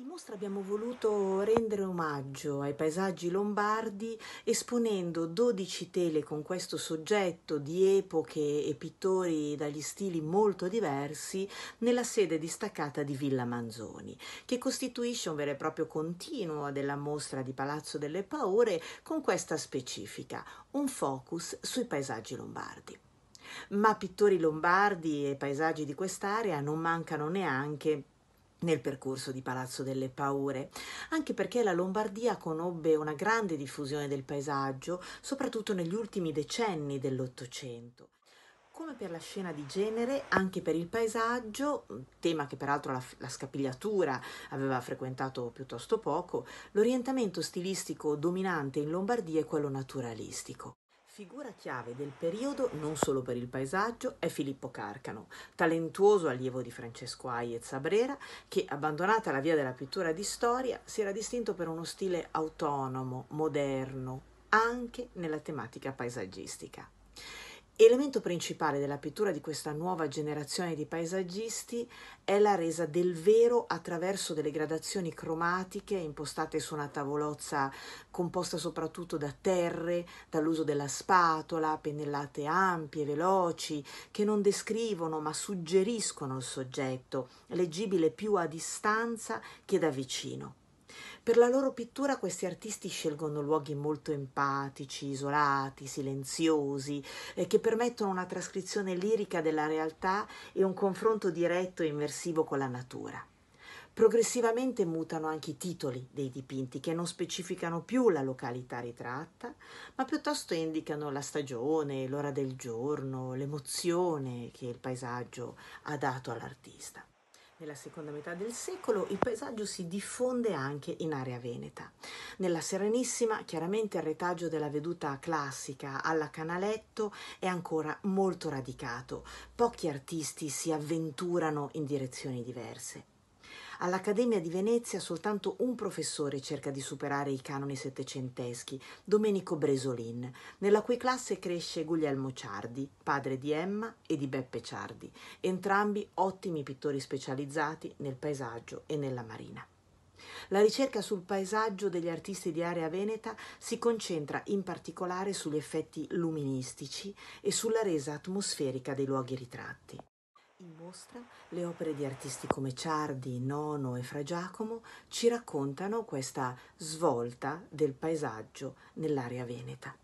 In mostra abbiamo voluto rendere omaggio ai paesaggi lombardi esponendo 12 tele con questo soggetto di epoche e pittori dagli stili molto diversi nella sede distaccata di Villa Manzoni, che costituisce un vero e proprio continuo della mostra di Palazzo delle Paure con questa specifica, un focus sui paesaggi lombardi. Ma pittori lombardi e paesaggi di quest'area non mancano neanche nel percorso di Palazzo delle Paure, anche perché la Lombardia conobbe una grande diffusione del paesaggio, soprattutto negli ultimi decenni dell'Ottocento. Come per la scena di genere, anche per il paesaggio, tema che peraltro la, la scapigliatura aveva frequentato piuttosto poco, l'orientamento stilistico dominante in Lombardia è quello naturalistico. Figura chiave del periodo non solo per il paesaggio è Filippo Carcano, talentuoso allievo di Francesco Aiez Sabrera, che abbandonata la via della pittura di storia si era distinto per uno stile autonomo, moderno, anche nella tematica paesaggistica. Elemento principale della pittura di questa nuova generazione di paesaggisti è la resa del vero attraverso delle gradazioni cromatiche impostate su una tavolozza composta soprattutto da terre, dall'uso della spatola, pennellate ampie, veloci, che non descrivono ma suggeriscono il soggetto, leggibile più a distanza che da vicino. Per la loro pittura questi artisti scelgono luoghi molto empatici, isolati, silenziosi, eh, che permettono una trascrizione lirica della realtà e un confronto diretto e immersivo con la natura. Progressivamente mutano anche i titoli dei dipinti che non specificano più la località ritratta, ma piuttosto indicano la stagione, l'ora del giorno, l'emozione che il paesaggio ha dato all'artista. Nella seconda metà del secolo il paesaggio si diffonde anche in area veneta. Nella Serenissima, chiaramente il retaggio della veduta classica alla Canaletto è ancora molto radicato. Pochi artisti si avventurano in direzioni diverse. All'Accademia di Venezia soltanto un professore cerca di superare i canoni settecenteschi, Domenico Bresolin, nella cui classe cresce Guglielmo Ciardi, padre di Emma e di Beppe Ciardi, entrambi ottimi pittori specializzati nel paesaggio e nella marina. La ricerca sul paesaggio degli artisti di area veneta si concentra in particolare sugli effetti luministici e sulla resa atmosferica dei luoghi ritratti. In mostra le opere di artisti come Ciardi, Nono e Fra Giacomo ci raccontano questa svolta del paesaggio nell'area veneta.